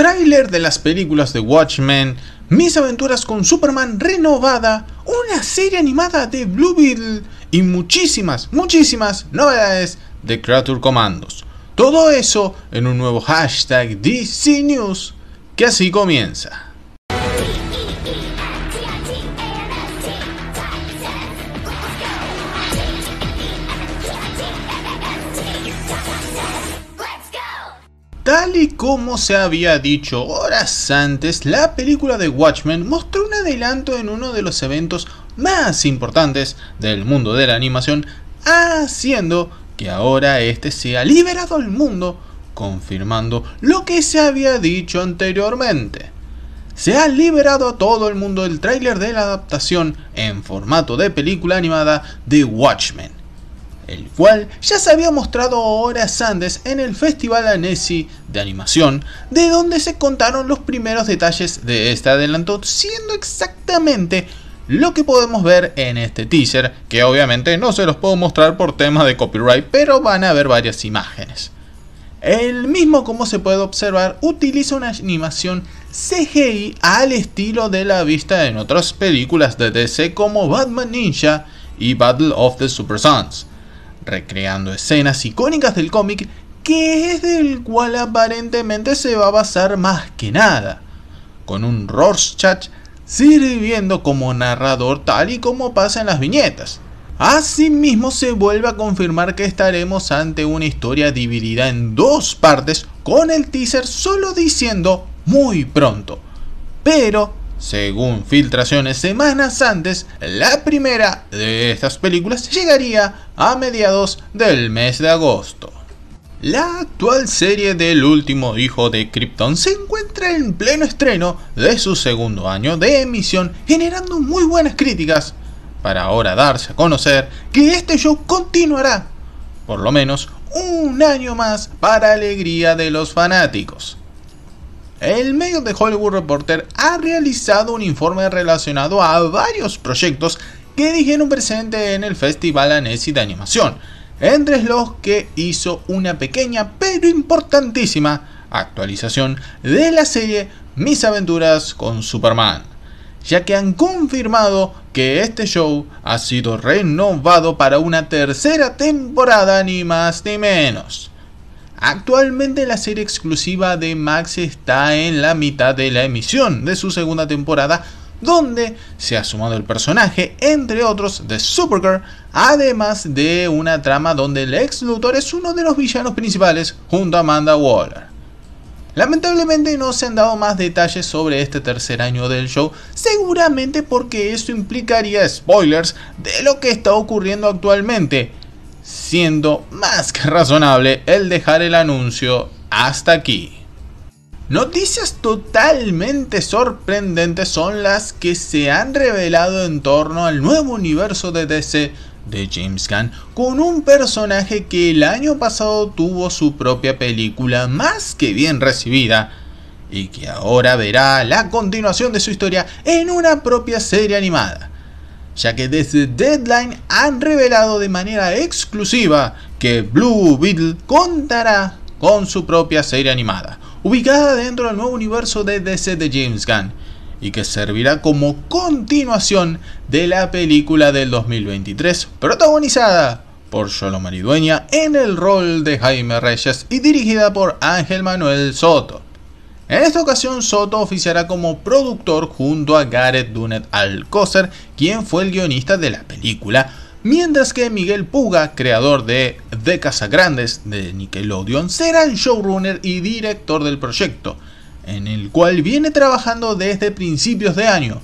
tráiler de las películas de Watchmen, Mis aventuras con Superman renovada, una serie animada de Blue Beetle y muchísimas, muchísimas novedades de Creature Commandos. Todo eso en un nuevo hashtag DC News que así comienza. y como se había dicho horas antes, la película de Watchmen mostró un adelanto en uno de los eventos más importantes del mundo de la animación, haciendo que ahora este sea liberado al mundo, confirmando lo que se había dicho anteriormente. Se ha liberado a todo el mundo el tráiler de la adaptación en formato de película animada de Watchmen el cual ya se había mostrado horas antes en el Festival Annecy de animación, de donde se contaron los primeros detalles de este adelanto, siendo exactamente lo que podemos ver en este teaser, que obviamente no se los puedo mostrar por temas de copyright, pero van a ver varias imágenes. El mismo, como se puede observar, utiliza una animación CGI al estilo de la vista en otras películas de DC como Batman Ninja y Battle of the Super Sons recreando escenas icónicas del cómic que es del cual aparentemente se va a basar más que nada, con un Rorschach sirviendo como narrador tal y como pasa en las viñetas. Asimismo se vuelve a confirmar que estaremos ante una historia dividida en dos partes con el teaser solo diciendo muy pronto, pero según filtraciones semanas antes, la primera de estas películas llegaría a mediados del mes de agosto. La actual serie del último hijo de Krypton se encuentra en pleno estreno de su segundo año de emisión, generando muy buenas críticas, para ahora darse a conocer que este show continuará, por lo menos un año más, para alegría de los fanáticos. El medio de Hollywood Reporter ha realizado un informe relacionado a varios proyectos que dijeron presente en el Festival Annecy de Animación, entre los que hizo una pequeña pero importantísima actualización de la serie Mis aventuras con Superman, ya que han confirmado que este show ha sido renovado para una tercera temporada ni más ni menos. Actualmente la serie exclusiva de Max está en la mitad de la emisión de su segunda temporada donde se ha sumado el personaje, entre otros, de Supergirl, además de una trama donde el ex Luthor es uno de los villanos principales junto a Amanda Waller. Lamentablemente no se han dado más detalles sobre este tercer año del show, seguramente porque eso implicaría spoilers de lo que está ocurriendo actualmente, siendo más que razonable el dejar el anuncio hasta aquí. Noticias totalmente sorprendentes son las que se han revelado en torno al nuevo universo de DC de James Gunn con un personaje que el año pasado tuvo su propia película más que bien recibida y que ahora verá la continuación de su historia en una propia serie animada ya que desde Deadline han revelado de manera exclusiva que Blue Beetle contará con su propia serie animada, ubicada dentro del nuevo universo de DC de James Gunn, y que servirá como continuación de la película del 2023, protagonizada por Maridueña en el rol de Jaime Reyes y dirigida por Ángel Manuel Soto. En esta ocasión, Soto oficiará como productor junto a Gareth Dunet Alcocer, quien fue el guionista de la película, mientras que Miguel Puga, creador de Casa Grandes de Nickelodeon, será el showrunner y director del proyecto, en el cual viene trabajando desde principios de año,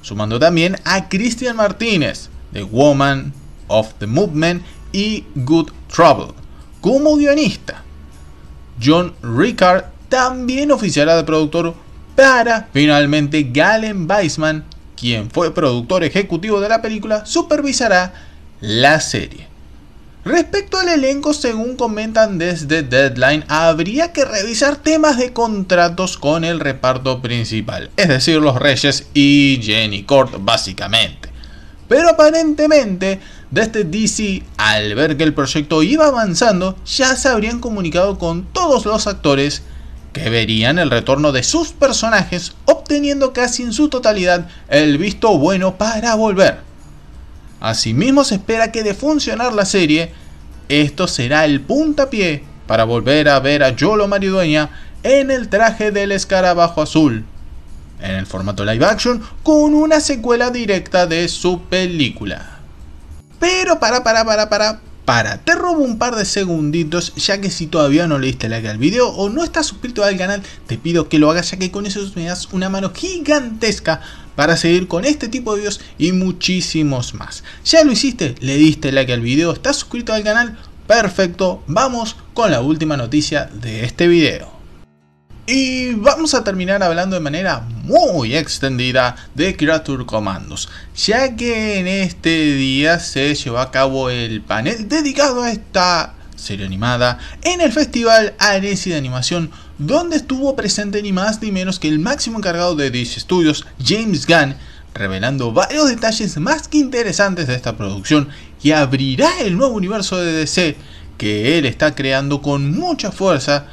sumando también a Christian Martínez, de Woman of the Movement y Good Trouble, como guionista. John Ricard también oficiará de productor para finalmente Galen Weisman, quien fue productor ejecutivo de la película, supervisará la serie. Respecto al elenco, según comentan desde Deadline, habría que revisar temas de contratos con el reparto principal, es decir, los Reyes y Jenny Cort, básicamente. Pero aparentemente, desde DC, al ver que el proyecto iba avanzando, ya se habrían comunicado con todos los actores que verían el retorno de sus personajes obteniendo casi en su totalidad el visto bueno para volver. Asimismo se espera que de funcionar la serie, esto será el puntapié para volver a ver a Yolo Maridueña en el traje del escarabajo azul, en el formato live action con una secuela directa de su película. Pero para, para, para, para, para. Te robo un par de segunditos, ya que si todavía no le diste like al video o no estás suscrito al canal, te pido que lo hagas, ya que con eso me das una mano gigantesca para seguir con este tipo de videos y muchísimos más. ¿Ya lo hiciste? ¿Le diste like al video? ¿Estás suscrito al canal? Perfecto, vamos con la última noticia de este video. Y vamos a terminar hablando de manera muy extendida de Creature Commandos, ya que en este día se llevó a cabo el panel dedicado a esta serie animada en el Festival Aresi de Animación, donde estuvo presente ni más ni menos que el máximo encargado de DC Studios, James Gunn, revelando varios detalles más que interesantes de esta producción Que abrirá el nuevo universo de DC que él está creando con mucha fuerza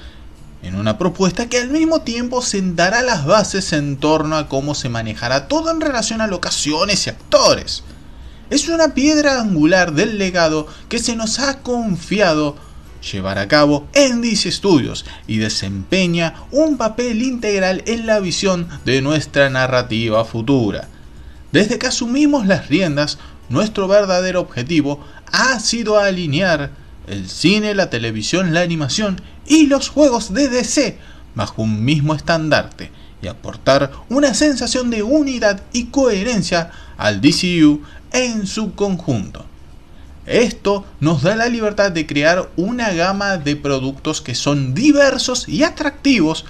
en una propuesta que al mismo tiempo sentará las bases en torno a cómo se manejará todo en relación a locaciones y actores. Es una piedra angular del legado que se nos ha confiado llevar a cabo en DC Studios y desempeña un papel integral en la visión de nuestra narrativa futura. Desde que asumimos las riendas, nuestro verdadero objetivo ha sido alinear el cine, la televisión, la animación y los juegos de DC bajo un mismo estandarte y aportar una sensación de unidad y coherencia al DCU en su conjunto. Esto nos da la libertad de crear una gama de productos que son diversos y atractivos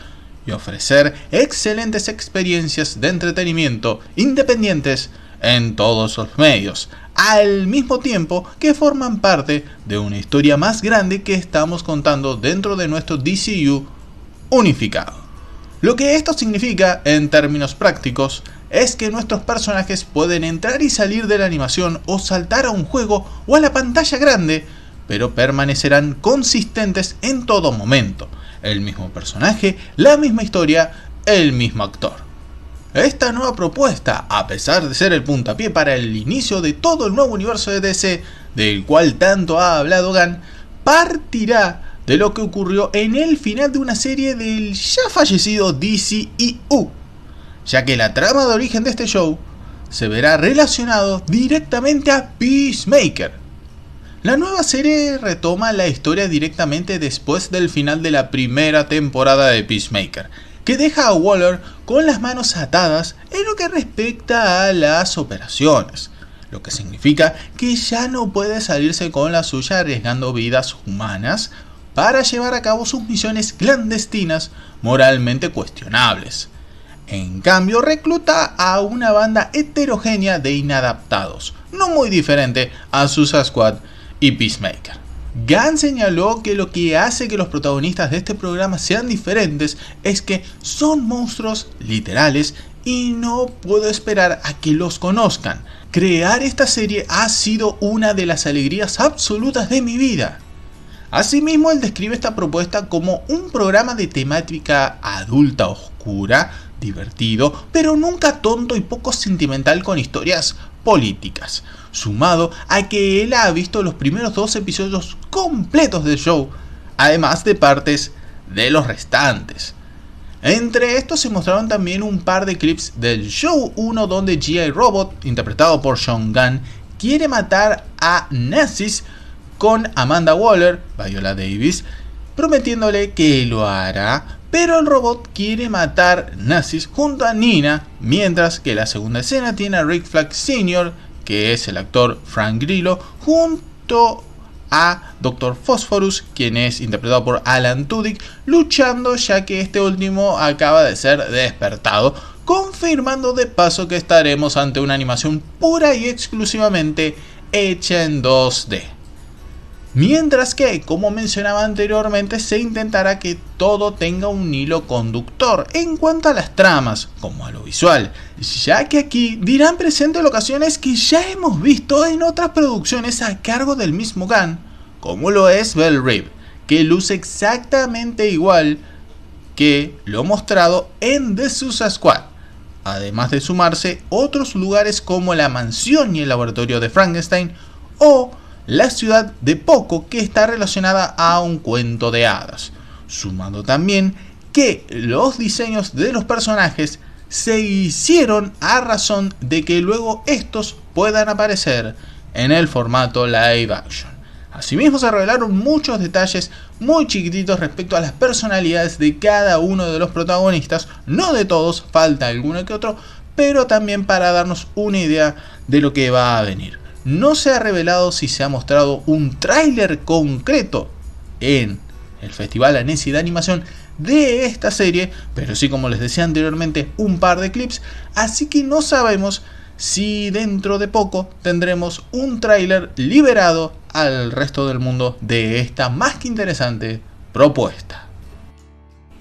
y ofrecer excelentes experiencias de entretenimiento independientes en todos los medios, al mismo tiempo que forman parte de una historia más grande que estamos contando dentro de nuestro DCU unificado. Lo que esto significa, en términos prácticos, es que nuestros personajes pueden entrar y salir de la animación o saltar a un juego o a la pantalla grande, pero permanecerán consistentes en todo momento. El mismo personaje, la misma historia, el mismo actor. Esta nueva propuesta, a pesar de ser el puntapié para el inicio de todo el nuevo universo de DC, del cual tanto ha hablado Gan, partirá de lo que ocurrió en el final de una serie del ya fallecido DCEU, ya que la trama de origen de este show se verá relacionado directamente a Peacemaker. La nueva serie retoma la historia directamente después del final de la primera temporada de Peacemaker, que deja a Waller con las manos atadas en lo que respecta a las operaciones, lo que significa que ya no puede salirse con la suya arriesgando vidas humanas para llevar a cabo sus misiones clandestinas moralmente cuestionables. En cambio, recluta a una banda heterogénea de inadaptados, no muy diferente a Susa Squad y Peacemaker. Gant señaló que lo que hace que los protagonistas de este programa sean diferentes es que son monstruos literales y no puedo esperar a que los conozcan. Crear esta serie ha sido una de las alegrías absolutas de mi vida. Asimismo, él describe esta propuesta como un programa de temática adulta oscura, divertido, pero nunca tonto y poco sentimental con historias políticas sumado a que él ha visto los primeros dos episodios completos del show, además de partes de los restantes. Entre estos se mostraron también un par de clips del show, 1 donde G.I. Robot, interpretado por Sean Gunn, quiere matar a nazis con Amanda Waller, Viola Davis, prometiéndole que lo hará, pero el robot quiere matar nazis junto a Nina, mientras que la segunda escena tiene a Rick Flag Sr., que es el actor Frank Grillo, junto a Dr. Phosphorus, quien es interpretado por Alan Tudyk, luchando ya que este último acaba de ser despertado, confirmando de paso que estaremos ante una animación pura y exclusivamente hecha en 2D. Mientras que, como mencionaba anteriormente, se intentará que todo tenga un hilo conductor en cuanto a las tramas, como a lo visual, ya que aquí dirán presente locaciones que ya hemos visto en otras producciones a cargo del mismo GAN, como lo es Bell Rib, que luce exactamente igual que lo mostrado en The Susa Squad, además de sumarse otros lugares como la mansión y el laboratorio de Frankenstein o la ciudad de Poco que está relacionada a un cuento de hadas, sumando también que los diseños de los personajes se hicieron a razón de que luego estos puedan aparecer en el formato live action. Asimismo se revelaron muchos detalles muy chiquititos respecto a las personalidades de cada uno de los protagonistas, no de todos, falta alguno que otro, pero también para darnos una idea de lo que va a venir no se ha revelado si se ha mostrado un tráiler concreto en el Festival Annecy de Animación de esta serie, pero sí como les decía anteriormente, un par de clips, así que no sabemos si dentro de poco tendremos un tráiler liberado al resto del mundo de esta más que interesante propuesta.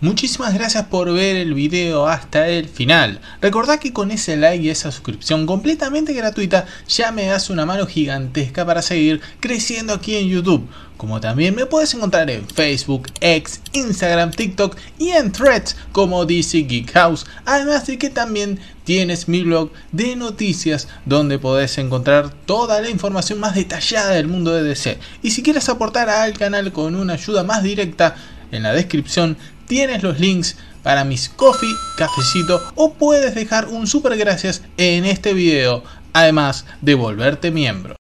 Muchísimas gracias por ver el video hasta el final. Recordad que con ese like y esa suscripción completamente gratuita ya me das una mano gigantesca para seguir creciendo aquí en YouTube. Como también me puedes encontrar en Facebook, X, Instagram, TikTok y en threads como DC Geek House. Además de que también tienes mi blog de noticias donde podés encontrar toda la información más detallada del mundo de DC. Y si quieres aportar al canal con una ayuda más directa, en la descripción tienes los links para mis coffee, cafecito o puedes dejar un super gracias en este video, además de volverte miembro.